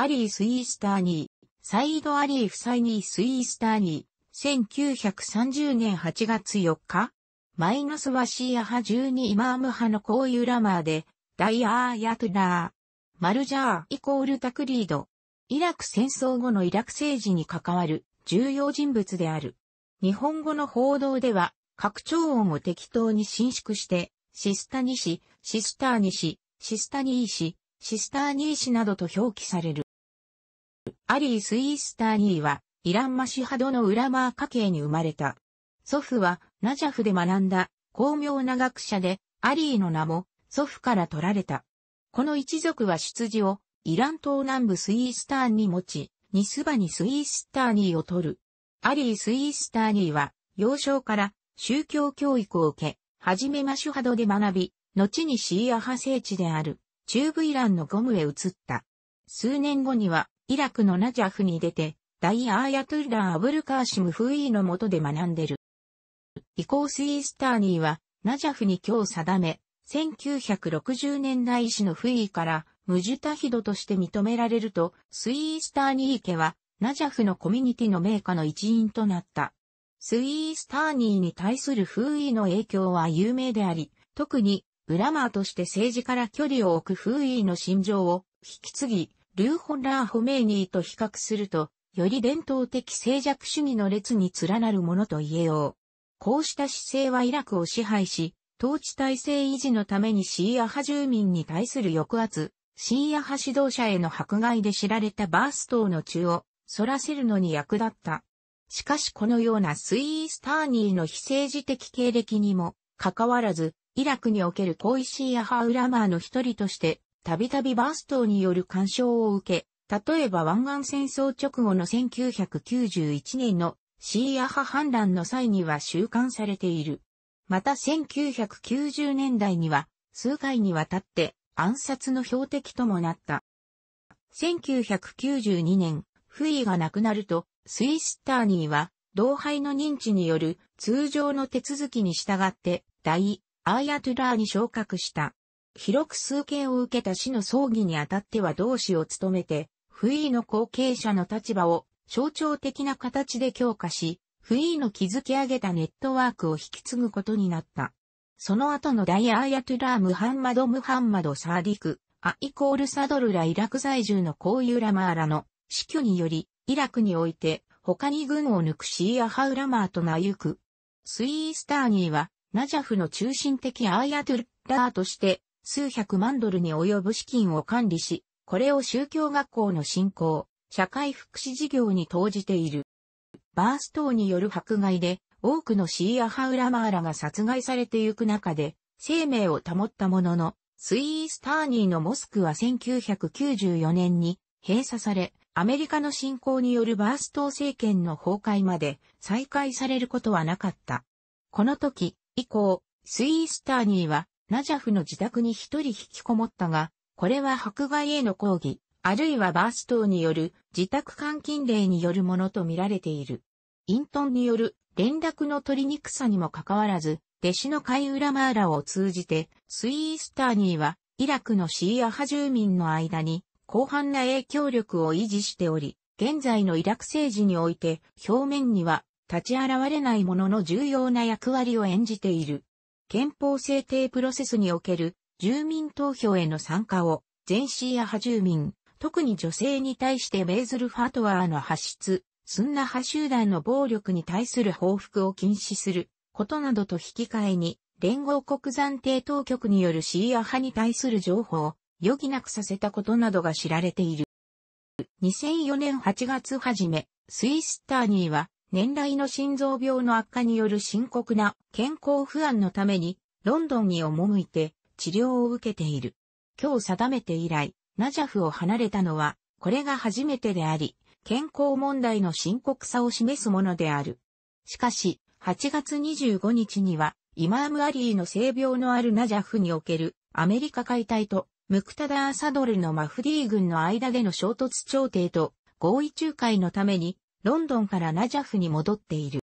アリー・スイースターニー、サイード・アリー・フサイニー・スイースターニー、1930年8月4日、マイナスはシーア派12イマーム派のこういうラマーで、ダイアー・ヤトラー、マルジャーイコールタクリード、イラク戦争後のイラク政治に関わる重要人物である。日本語の報道では、拡張音を適当に伸縮して、シスタニシ、シスターニシ、シスタニーシ、シスターニーシなどと表記される。アリー・スイースターニーは、イランマシハドのウラマー家系に生まれた。祖父は、ナジャフで学んだ、巧妙な学者で、アリーの名も、祖父から取られた。この一族は出自を、イラン東南部スイースターンに持ち、ニスバにスイースターニーを取る。アリー・スイースターニーは、幼少から宗教教育を受け、はじめマシュハドで学び、後にシーア派聖地である、中部イランのゴムへ移った。数年後には、イラクのナジャフに出て、ダイアーヤトゥルラー・アブルカーシム・フーイーの下で学んでる。イコース・イースターニーは、ナジャフに今日定め、1960年代医師のフーイーから、ムジュタヒドとして認められると、スイースターニー家は、ナジャフのコミュニティの名家の一員となった。スイースターニーに対するフーイの影響は有名であり、特に、ブラマーとして政治から距離を置くフーイの心情を引き継ぎ、ルーホラー・ホメーニーと比較すると、より伝統的静寂主義の列に連なるものと言えよう。こうした姿勢はイラクを支配し、統治体制維持のためにシーア派住民に対する抑圧、シーア派指導者への迫害で知られたバース島の血を反らせるのに役立った。しかしこのようなスイースターニーの非政治的経歴にも、かかわらず、イラクにおける恋シーア派ウラマーの一人として、たびたびバーストによる干渉を受け、例えば湾岸戦争直後の1991年のシーア派反乱の際には収監されている。また1990年代には数回にわたって暗殺の標的ともなった。1992年、フイが亡くなると、スイスターニーは、同輩の認知による通常の手続きに従って、大アーヤトゥラーに昇格した。広く数刑を受けた死の葬儀にあたっては同志を務めて、不意の後継者の立場を象徴的な形で強化し、不意の築き上げたネットワークを引き継ぐことになった。その後のダイアーヤトゥラー・ムハンマド・ムハンマド・サーディク、アイコール・サドルラ・イラク在住のコーユラマーらの死去により、イラクにおいて他に軍を抜くシーアハウラマーとなゆく。スイースターニーは、ナジャフの中心的アーヤトゥラーとして数百万ドルに及ぶ資金を管理し、これを宗教学校の振興、社会福祉事業に投じている。バース等による迫害で、多くのシーアハウラマーラが殺害されてゆく中で、生命を保ったものの、スイースターニーのモスクは1994年に閉鎖され、アメリカの侵攻によるバースト政権の崩壊まで再開されることはなかった。この時以降、スイースターニーはナジャフの自宅に一人引きこもったが、これは迫害への抗議、あるいはバース等による自宅監禁令によるものとみられている。隠遁による連絡の取りにくさにもかかわらず、弟子のカイウラマーラを通じて、スイースターニーは、イラクのシーア派住民の間に、広範な影響力を維持しており、現在のイラク政治において、表面には立ち現れないものの重要な役割を演じている。憲法制定プロセスにおける住民投票への参加を、全シーア派住民、特に女性に対してイズルファトワーの発出、スンナ派集団の暴力に対する報復を禁止することなどと引き換えに、連合国暫定当局によるシーア派に対する情報を余儀なくさせたことなどが知られている。2004年8月初め、スイスターニーは年来の心臓病の悪化による深刻な健康不安のために、ロンドンに赴いて治療を受けている。今日定めて以来、ナジャフを離れたのは、これが初めてであり、健康問題の深刻さを示すものである。しかし、8月25日には、イマームアリーの性病のあるナジャフにおけるアメリカ解体とムクタダーサドルのマフディー軍の間での衝突調停と合意仲介のためにロンドンからナジャフに戻っている。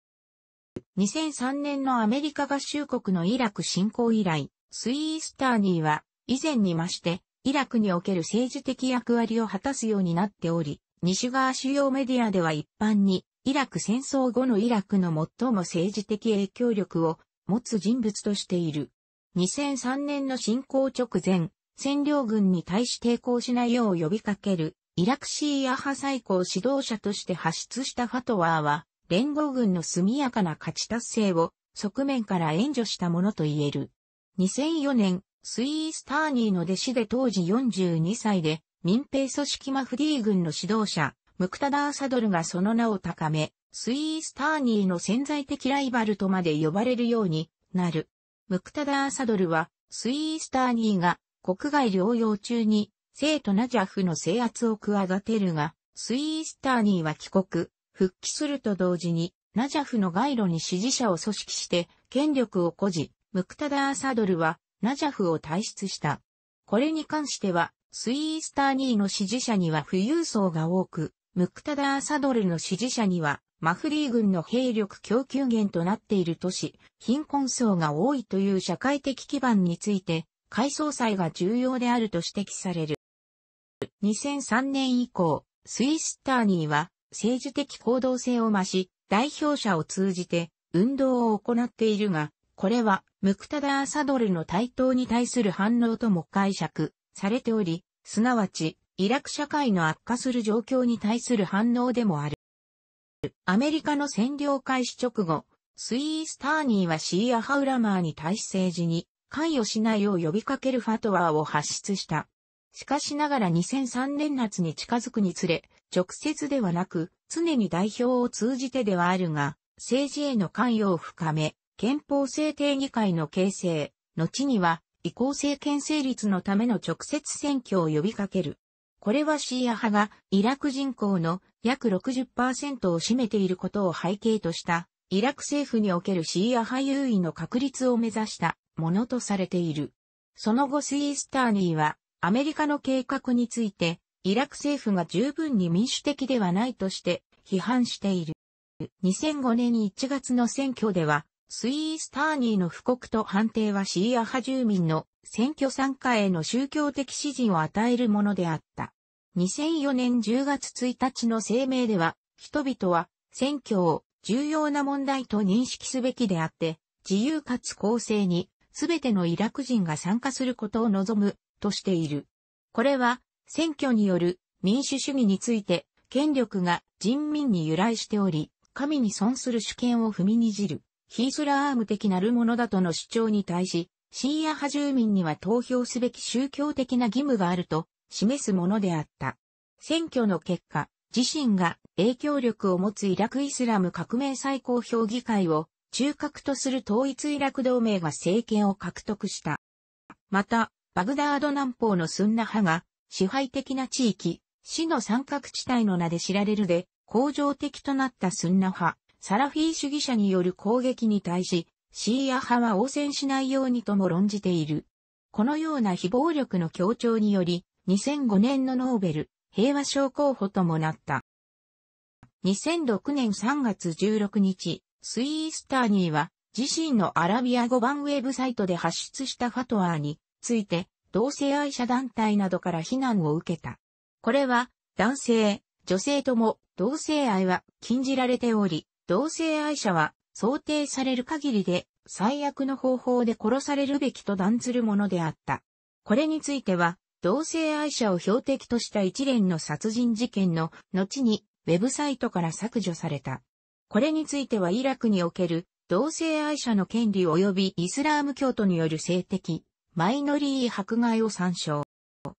2003年のアメリカ合衆国のイラク侵攻以来、スイースターニーは以前に増して、イラクにおける政治的役割を果たすようになっており、西側主要メディアでは一般に、イラク戦争後のイラクの最も政治的影響力を持つ人物としている。2003年の侵攻直前、占領軍に対し抵抗しないよう呼びかけるイラクシーア派最高指導者として発出したファトワーは、連合軍の速やかな勝ち達成を側面から援助したものと言える。2004年、スイースターニーの弟子で当時42歳で、民兵組織マフディー軍の指導者、ムクタダー・サドルがその名を高め、スイースターニーの潜在的ライバルとまで呼ばれるようになる。ムクタダー・サドルは、スイースターニーが国外療養中に生徒ナジャフの制圧を企てるが、スイースターニーは帰国、復帰すると同時に、ナジャフの街路に支持者を組織して、権力を誇示、ムクタダーサドルは、ナジャフを退出した。これに関しては、スイースターニーの支持者には富裕層が多く、ムクタダーサドルの支持者には、マフリー軍の兵力供給源となっている都市、貧困層が多いという社会的基盤について、改装祭が重要であると指摘される。2003年以降、スイスターニーは政治的行動性を増し、代表者を通じて運動を行っているが、これはムクタダー・サドルの台頭に対する反応とも解釈されており、すなわち、イラク社会の悪化する状況に対する反応でもある。アメリカの占領開始直後、スイースターニーはシーア・ハウラマーに対し政治に関与しないよう呼びかけるファトワーを発出した。しかしながら2003年夏に近づくにつれ、直接ではなく、常に代表を通じてではあるが、政治への関与を深め、憲法制定議会の形成、後には、移行政権成立のための直接選挙を呼びかける。これはシーア派がイラク人口の約60%を占めていることを背景とした、イラク政府におけるシーア派優位の確立を目指したものとされている。その後スイースターニーはアメリカの計画について、イラク政府が十分に民主的ではないとして批判している。2005年1月の選挙では、スイー・スターニーの布告と判定はシーア派住民の選挙参加への宗教的支持を与えるものであった。2004年10月1日の声明では、人々は選挙を重要な問題と認識すべきであって、自由かつ公正に、すべてのイラク人が参加することを望むとしている。これは、選挙による民主主義について、権力が人民に由来しており、神に損する主権を踏みにじる、ヒースラーム的なるものだとの主張に対し、シーア派住民には投票すべき宗教的な義務があると示すものであった。選挙の結果、自身が影響力を持つイラクイスラム革命最高評議会を中核とする統一イラク同盟が政権を獲得した。また、バグダード南方のスンナ派が支配的な地域、市の三角地帯の名で知られるで、恒常的となったスンナ派、サラフィー主義者による攻撃に対し、シーア派は応戦しないようにとも論じている。このような非暴力の協調により、2005年のノーベル平和賞候補ともなった。2006年3月16日、スイースターニーは自身のアラビア語版ウェブサイトで発出したファトワーについて、同性愛者団体などから非難を受けた。これは、男性、女性とも同性愛は禁じられており、同性愛者は想定される限りで最悪の方法で殺されるべきと断ずるものであった。これについては、同性愛者を標的とした一連の殺人事件の後にウェブサイトから削除された。これについてはイラクにおける同性愛者の権利及びイスラーム教徒による性的、マイノリー迫害を参照。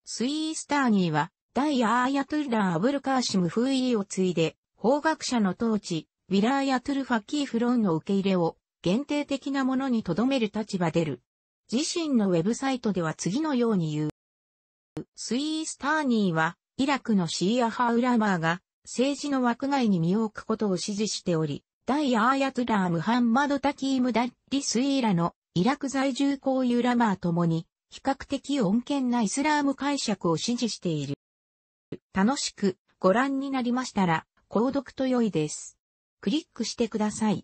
スイースターニーは、ダイアーヤトゥルダー・アブルカーシム・フーイーを継いで、法学者の統治、ウィラーヤトゥル・ファキー・フロンの受け入れを、限定的なものに留める立場でる。自身のウェブサイトでは次のように言う。スイースターニーは、イラクのシーアハウラマーが、政治の枠外に身を置くことを支持しており、ダイアーヤトゥラー・ムハンマド・タキーム・ダッリ・スイーラのイラク在住こういうラマーともに、比較的穏健なイスラーム解釈を支持している。楽しくご覧になりましたら、購読と良いです。クリックしてください。